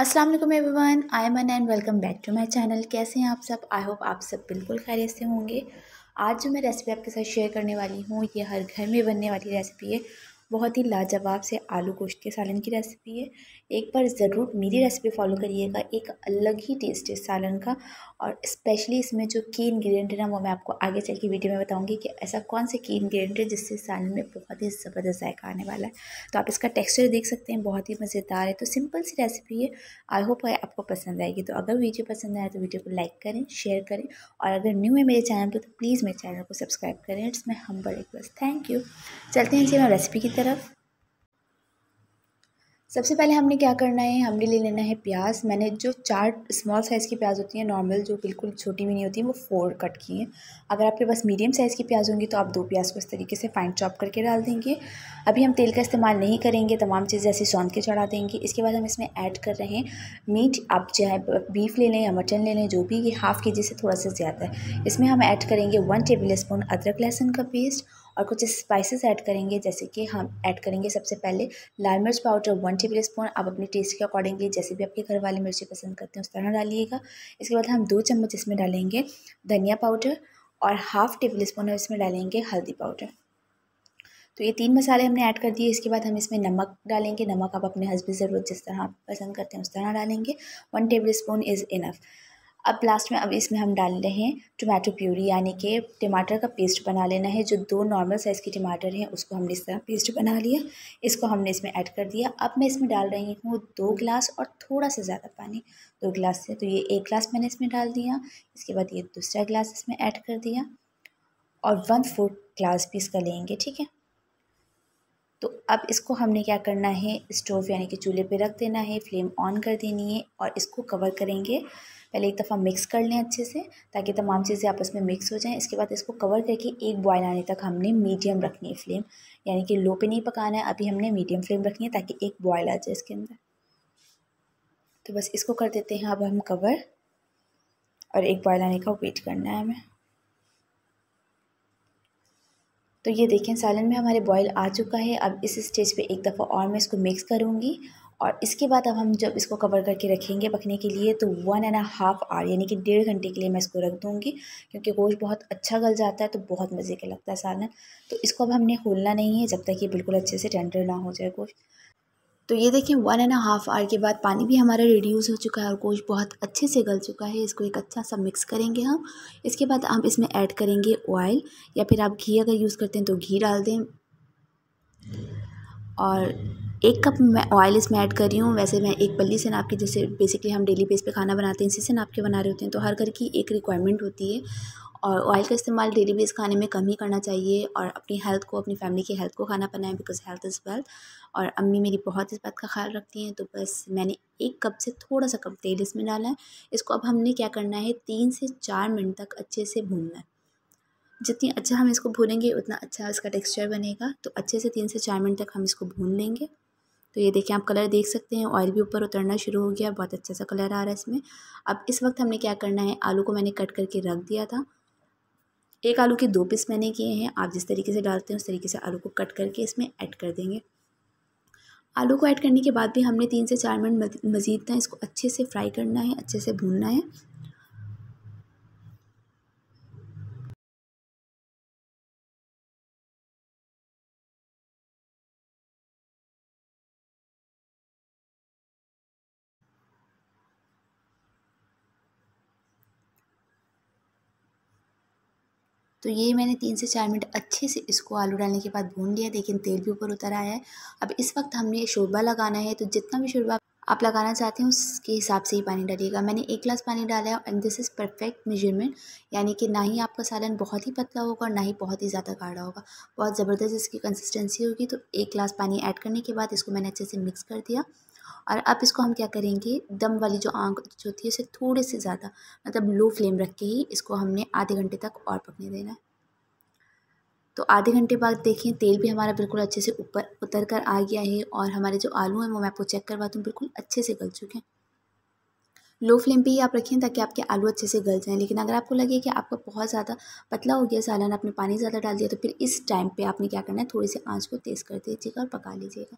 अस्सलाम वालेकुम everyone I am and welcome back to my channel कैसे हैं आप सब आई होप आप सब बिल्कुल खैरियत से होंगे आज जो मैं रेसिपी आपके साथ शेयर करने वाली हूँ ये हर घर में बनने वाली रेसिपी है बहुत ही लाजवाब से आलू गोश्त के सालन की रेसिपी है एक बार ज़रूर मेरी रेसिपी फॉलो करिएगा एक अलग ही टेस्ट है सालन का और स्पेशली इसमें जो की इन्ग्रीडियंट है ना वो मैं आपको आगे चल के वीडियो में बताऊँगी कि ऐसा कौन सा की इन्ग्रीडियंट है जिससे सालन में बहुत ही ज़बरदस्त जायका आने वाला है तो आप इसका टेक्स्चर देख सकते हैं बहुत ही मज़ेदार है तो सिंपल सी रेसिपी है आई होप आपको पसंद आएगी तो अगर वीडियो पसंद आए तो वीडियो को लाइक करें शेयर करें और अगर न्यू है मेरे चैनल पर तो प्लीज़ मेरे चैनल को सब्सक्राइब करें इट्स मैं हम रिक्वेस्ट थैंक यू चलते हैं जी मैं रेसिपी की तरफ सबसे पहले हमने क्या करना है हमने ले लेना है प्याज मैंने जो चार स्मॉल साइज़ की प्याज होती हैं नॉर्मल जो बिल्कुल छोटी भी नहीं होती वो फोर कट की हैं अगर आपके पास मीडियम साइज़ की प्याज होंगी तो आप दो प्याज को इस तरीके से फाइन चॉप करके डाल देंगे अभी हम तेल का इस्तेमाल नहीं करेंगे तमाम चीज़ ऐसी सौंध के चढ़ा देंगे इसके बाद हम इसमें ऐड कर रहे हैं मीट आप चाहे बीफ ले लें या मटन ले लें जो भी ये हाफ़ के जी से थोड़ा सा ज़्यादा है इसमें हम ऐड करेंगे वन टेबल स्पून अदरक लहसुन का पेस्ट और कुछ स्पाइसेस ऐड करेंगे जैसे कि हम ऐड करेंगे सबसे पहले लाल मिर्च पाउडर वन टेबल स्पून आप अपने टेस्ट के अकॉर्डिंगली जैसे भी आपके घर वाले मिर्ची पसंद करते हैं उस तरह डालिएगा इसके बाद हम दो चम्मच इसमें डालेंगे धनिया पाउडर और हाफ टेबल स्पून हम इसमें डालेंगे हल्दी पाउडर तो ये तीन मसाले हमने ऐड कर दिए इसके बाद हम इसमें नमक डालेंगे नमक आप अपने हस्बैंड ज़रूरत जिस तरह आप पसंद करते हैं उस तरह डालेंगे one tablespoon is enough अब लास्ट में अब इसमें हम डाल रहे हैं टोमेटो प्यूरी यानी कि टमाटर का पेस्ट बना लेना है जो दो नॉर्मल साइज़ के टमाटर हैं उसको हमने इस तरह पेस्ट बना लिया इसको हमने इसमें ऐड कर दिया अब मैं इसमें डाल रही हूँ दो गिलास और थोड़ा सा ज़्यादा पानी दो गिलास से तो ये एक गिलास मैंने इसमें डाल दिया इसके बाद ये दूसरा गिलास इसमें ऐड कर दिया और वन फोर्थ ग्लास भी इसका लेंगे ठीक है तो अब इसको हमने क्या करना है स्टोव यानी कि चूल्हे पे रख देना है फ्लेम ऑन कर देनी है और इसको कवर करेंगे पहले एक दफ़ा मिक्स कर लें अच्छे से ताकि तमाम चीज़ें आपस में मिक्स हो जाएं इसके बाद इसको कवर करके एक बॉयल आने तक हमने मीडियम रखनी है फ्लेम यानी कि लो पे नहीं पकाना है अभी हमने मीडियम फ्लेम रखनी है ताकि एक बॉयल आ जाए इसके अंदर तो बस इसको कर देते हैं अब हम कवर और एक बॉयल आने का वेट करना है हमें तो ये देखें सालन में हमारे बॉयल आ चुका है अब इस स्टेज पे एक दफ़ा और मैं इसको मिक्स करूँगी और इसके बाद अब हम जब इसको कवर करके रखेंगे पकने के लिए तो वन एंड हाफ आवर यानी कि डेढ़ घंटे के लिए मैं इसको रख दूँगी क्योंकि गोश्त बहुत अच्छा गल जाता है तो बहुत मज़े का लगता है सालन तो इसको अब हमने खोलना नहीं है जब तक ये बिल्कुल अच्छे से टेंडर ना हो जाए गोश्त तो ये देखें वन एंड हाफ आवर के बाद पानी भी हमारा रिड्यूस हो चुका है और गोश्त बहुत अच्छे से गल चुका है इसको एक अच्छा सा मिक्स करेंगे हम इसके बाद हम इसमें ऐड करेंगे ऑयल या फिर आप घी अगर यूज़ करते हैं तो घी डाल दें और एक कप मैं ऑयल इसमें ऐड कर रही हूँ वैसे मैं एक पल्ली से नाप के जैसे बेसिकली हम डेली बेस पे खाना बनाते हैं इसी से नाप के बना रहे होते हैं तो हर घर की एक रिक्वायरमेंट होती है और ऑयल का इस्तेमाल डेली बेस खाने में कम ही करना चाहिए और अपनी हेल्थ को अपनी फैमिली की हेल्थ को खाना बनाएं बिकॉज़ हेल्थ इज़ वेल्थ और अम्मी मेरी बहुत इस बात का ख्याल रखती हैं तो बस मैंने एक कप से थोड़ा सा कप तेल इसमें डाला है इसको अब हमने क्या करना है तीन से चार मिनट तक अच्छे से भूनना है जितनी अच्छा हम इसको भूनेंगे उतना अच्छा इसका टेक्सचर बनेगा तो अच्छे से तीन से चार मिनट तक हम इसको भून लेंगे तो ये देखिए आप कलर देख सकते हैं ऑयल भी ऊपर उतरना शुरू हो गया बहुत अच्छा सा कलर आ रहा है इसमें अब इस वक्त हमने क्या करना है आलू को मैंने कट करके रख दिया था एक आलू के दो पीस मैंने किए हैं आप जिस तरीके से डालते हैं उस तरीके से आलू को कट करके इसमें ऐड कर देंगे आलू को ऐड करने के बाद भी हमने तीन से चार मिनट मज़ीद ना इसको अच्छे से फ्राई करना है अच्छे से भूनना है तो ये मैंने तीन से चार मिनट अच्छे से इसको आलू डालने के बाद भून लिया लेकिन तेल भी ऊपर उतर आया है अब इस वक्त हमने ये शोरबा लगाना है तो जितना भी शोरबा आप लगाना चाहते हैं उसके हिसाब से ही पानी डालिएगा मैंने एक ग्लास पानी डाला है and this is perfect measurement यानी कि ना ही आपका सालन बहुत ही पतला होगा और ना ही बहुत ही ज़्यादा गाढ़ा होगा बहुत ज़बरदस्त इसकी कंसिस्टेंसी होगी तो एक ग्लास पानी ऐड करने के बाद इसको मैंने अच्छे से मिक्स कर दिया और अब इसको हम क्या करेंगे दम वाली जो आँख जो थी उसे थोड़े से ज़्यादा मतलब लो फ्लेम रख के ही इसको हमने आधे घंटे तक और पकने देना है तो आधे घंटे बाद देखिए तेल भी हमारा बिल्कुल अच्छे से ऊपर उतर कर आ गया है और हमारे जो आलू हैं वो मैं आपको चेक करवा दूँ बिल्कुल अच्छे से गल चुके हैं लो फ्लेम पे ही आप रखें ताकि आपके आलू अच्छे से गल जाएँ लेकिन अगर आपको लगे कि आपका बहुत ज़्यादा पतला हो गया सालन आपने पानी ज़्यादा डाल दिया तो फिर इस टाइम पे आपने क्या करना है थोड़ी सी आंच को तेज़ कर दीजिएगा और पका लीजिएगा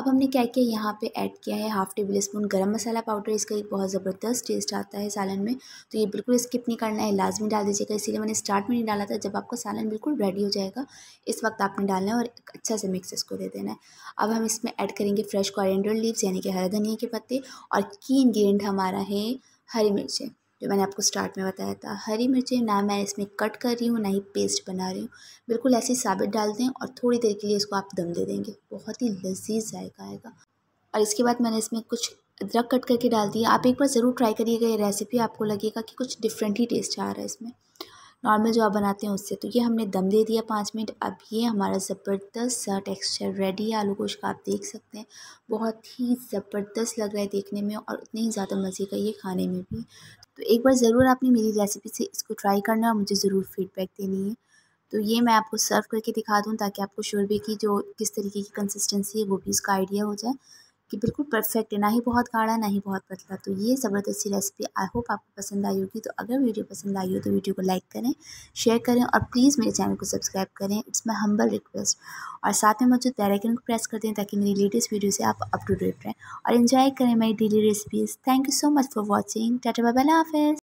अब हमने क्या किया यहाँ पे ऐड किया है हाफ़ टेबल स्पून गर्म मसाला पाउडर इसका एक बहुत ज़बरदस्त टेस्ट आता है सालन में तो ये बिल्कुल स्किप नहीं करना है लाजमी डाल दीजिएगा इसीलिए मैंने स्टार्ट में नहीं डाला था जब आपका सालन बिल्कुल रेडी हो जाएगा इस वक्त आपने डालना है और अच्छा से मिक्स इसको दे देना है अब हम इसमें ऐड करेंगे फ्रेश कॉरेंडर लीव्स यानी कि हरा धनिया के पत्ते और की इन्ग्रीडियंट हमारा है हैं हरी मिर्चें जो मैंने आपको स्टार्ट में बताया था हरी मिर्चें ना मैं इसमें कट कर रही हूँ ना ही पेस्ट बना रही हूँ बिल्कुल ऐसे साबित डाल दें और थोड़ी देर के लिए इसको आप दम दे देंगे बहुत ही लजीज जायका आएगा और इसके बाद मैंने इसमें कुछ अदरक कट करके डाल दिया आप एक बार ज़रूर ट्राई करिएगा ये रेसिपी आपको लगेगा कि कुछ डिफरेंट ही टेस्ट आ रहा है इसमें नॉर्मल जो आप बनाते हैं उससे तो ये हमने दम दे दिया पाँच मिनट अब ये हमारा ज़बरदस्त सा टेक्स्चर रेडी है आलू गोश्त का आप देख सकते हैं बहुत ही ज़बरदस्त लग रहा है देखने में और उतने ही ज़्यादा मज़े का ये खाने में भी तो एक बार ज़रूर आपने मेरी रेसिपी से इसको ट्राई करना और मुझे ज़रूर फीडबैक देनी है तो ये मैं आपको सर्व करके दिखा दूँ ताकि आपको शोरबे की जो किस तरीके की कंसिस्टेंसी है वो भी उसका आइडिया हो जाए कि बिल्कुल परफेक्ट है ना ही बहुत गाढ़ा ना ही बहुत पतला तो ये ज़बरदस्ती रेसिपी आई होप आपको पसंद आई होगी तो अगर वीडियो पसंद आई हो तो वीडियो को लाइक करें शेयर करें और प्लीज़ मेरे चैनल को सब्सक्राइब करें इट्स माई हम्बल रिक्वेस्ट और साथ में मौजूद बेलाइकन को प्रेस कर दें ताकि मेरी लेटेस्ट वीडियो से आप अप टू डेट रहें और इन्जॉय करें मेरी daily recipes thank you so much for watching tata बाबा हाफिज़